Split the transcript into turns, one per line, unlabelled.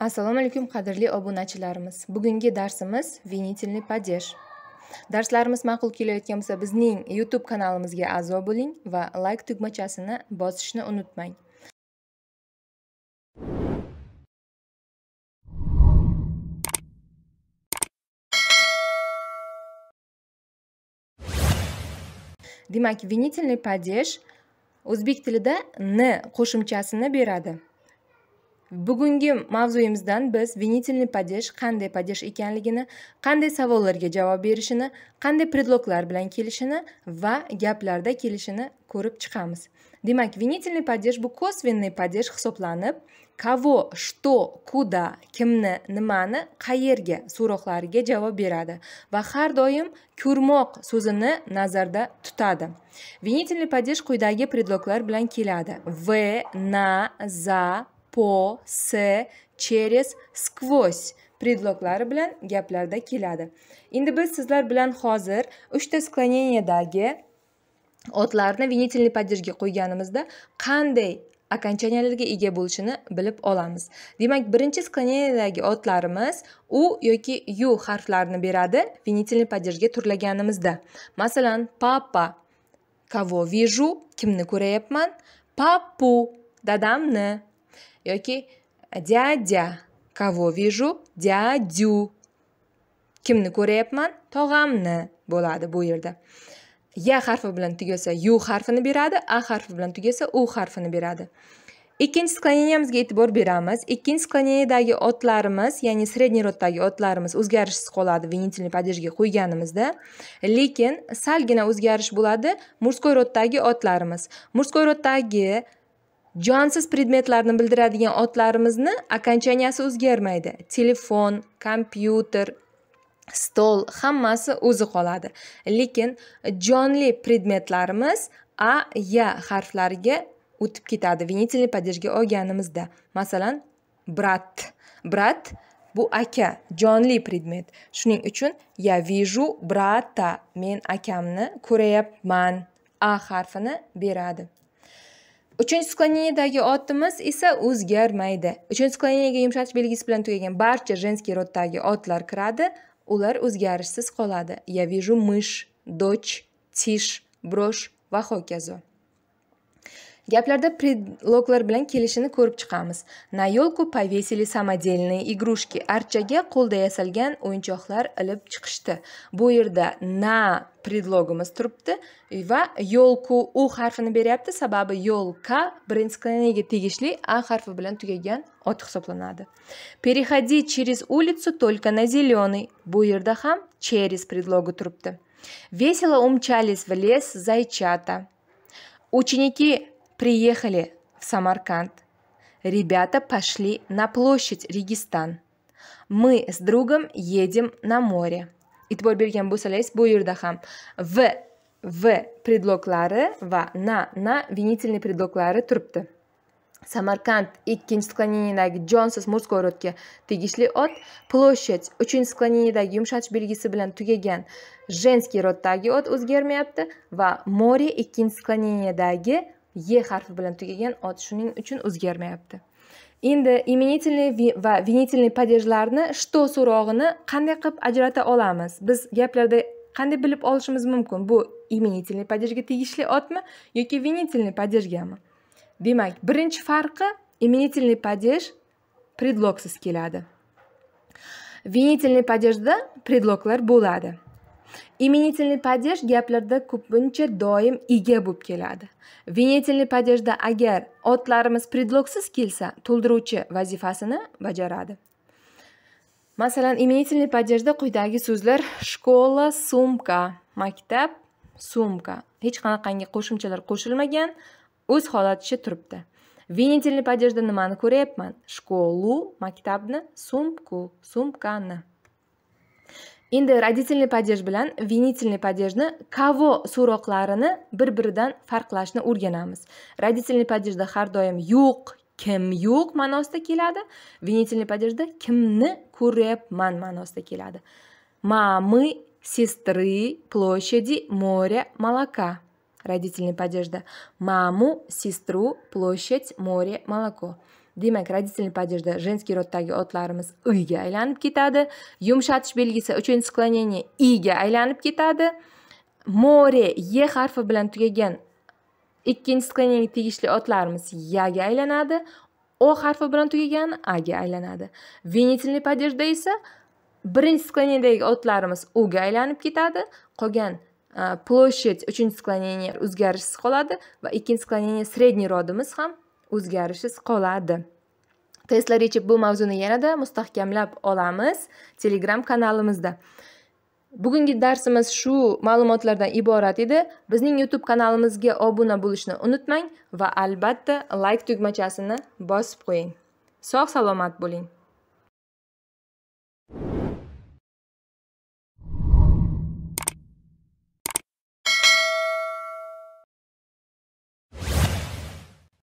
assalomu alaykum qadrli obunachilarimiz bugungi darsimiz venительный падеж darslarimiz ma'qul kelayotgan bo'lsa bizning youtube kanalimizga a'zo bo'ling va like tugmachasini bosishni unutmang demak venительный падеж o'zbek tilida n qo'shimchasini beradi bugungi mavzuyimizdan biz venitelniy падеж qanday падеж ekanligini qanday savollarga javob berishini qanday predloglar bilan kelishini va gaplarda kelishini ko'rib chiqamiz demak venительный падеж bu kosvenniy падеж hisoblanib кого что куда kimni nimani qayerga so'roqlariga javob beradi va har doim ko'rmoq so'zini nazarda tutadi venительный падеж quyidagi predloglar bilan keladi v na za по, с, через, сквозь предлоглары білән гәплерді келеді. Енді біз сізлер білән қазір үшті склонениедаге отларына винительный падежге қойғанымызды қандай окончаниялерге иге болушыны біліп оламыз. Демак, бірінші склонениедаге отларымыз у йоки ю харфларыны берады винительный падежге түрлегенімізді. Масалан, папа, кого вижу, кімні көрейіп Папу, дадамны, yoki дядя кого вижу дядю kimni ko'ryapman tog'amni bo'ladi bu yerda ya harfi bilan tugasa yu harfini beradi a harfi bilan tugasa u harfini beradi ikkinchi skloneniyamizga e'tibor beramiz ikkinchi skloneniyadagi otlarimiz ya'ni средний roddagi otlarimiz o'zgarishsiz qoladi винительный падежga qo'yganimizda lekin salgina o'zgarish bo'ladi мужской roddagi otlarimiz мужской roddagi jonsiz predmetlarni bildiradigan otlarimizni okonchanyasi o'zgarmaydi telefon kompyuter stol hammasi o'zi qoladi lekin jonli predmetlarimiz a ya harflariga o'tib ketadi vinitelni падежga olganimizda masalan brat brat bu aka jonli predmet shuning uchun ya vижу брата men akamni ko'ryapman a harfini beradi uchinchi skloneniydagi otimiz esa o'zgarmaydi uchinchi skloneeniyaga yumshatish belgisi bilan tugagan barcha женский roddagi otlar kiradi ular o'zgarishsiz qoladi я вижу мышь дочь тишь брошь va hokazo gaplarda predloglar bilan kelishini ko'rib chiqamiz na елку повесили самодельные игрушки archaga qo'lda yasalgan o'yinchoqlar ilib chiqishdi bu yerda na predlogimiz turibdi va yo'lku u harfini beryapti sababi yo'lka birinchi skleniyaga tegishli a harfi bilan tugagan ot hisoblanadi переходи через улицу только на зеленый bu yerda ham через predlogi turibdi весело умчались в лес зайчата ученики Приехали в Самарканд. Ребята пошли на площадь Регистан. Мы с другом едем на море. E'tibor bergan bo'lsangiz bu yerda ham v v predloglari va na na venительный predloglari turibdi samarqand ikkinchi skloneniyadagi jonsiz мужской родga tegishli ot площадь uchinchi skloneniyadagi yumshatish belgisi bilan tugagan женский roddagi ot o'zgarmayapti va more ikkinchi skloneniyadagi e harfi bilan tugagan ot shuning uchun o'zgarmayapti endi именительный va vinitelni падежlarni что so'rog'ini qanday qilib ajrata olamiz biz gaplarda qanday bilib olishimiz mumkin bu именительный падежga tegishli otmi yoki venительный падежgami demak birinchi farqi именительный падеж predlogsiz keladi Vinitelni падежda predloglar bo'ladi именительный падеж gaplarda ko'pincha doim ega bo'lib keladi venitelniy падежda agar otlarimiz predlogsiz kelsa to'ldiruvchi vazifasini bajaradi masalan именительный падежда quyidagi so'zlar школа сумка maktab сумка hech qanaqangi qo'shimchalar qo'shilmagan o'z holaticha turibdi venitelniy падежда nimani ko'ryapman школу maktabni sumku sumkani endi родительный падеж bilan venительный падежni кого so'roqlarini bir biridan farqlashni o'rganamiz родительный падежda har doim yo'q kim yo'q ma'nosida keladi venительный падежda kimni ko'ryapman ma'nosida keladi мамы сестры площади моря молока родительный падежда маму сестру площадь море молоко demak родительный падежда женский roddagi otlarimiz uyga aylanib ketadi yumshatish belgisi uchinchi склонение iga aylanib ketadi more e harfi bilan tugagan ikkinchi склонение tegishli otlarimiz yaga aylanadi o harfi bilan tugagan aga aylanadi venительный padejda esa birinchi склонениедagi otlarimiz uga aylanib ketadi qolgan площадь uchinchi склонение o'zgarishsiz qoladi va ikkinchi склонение средний rodimiz ham o'zgarishsiz qoladi testlar yechib bu mavzuni yanada mustahkamlab olamiz telegram kanalimizda bugungi darsimiz shu ma'lumotlardan iborat edi bizning youtube kanalimizga obuna bo'lishni unutmang va albatta like tugmachasini bosib qo'ying sog' salomat bo'ling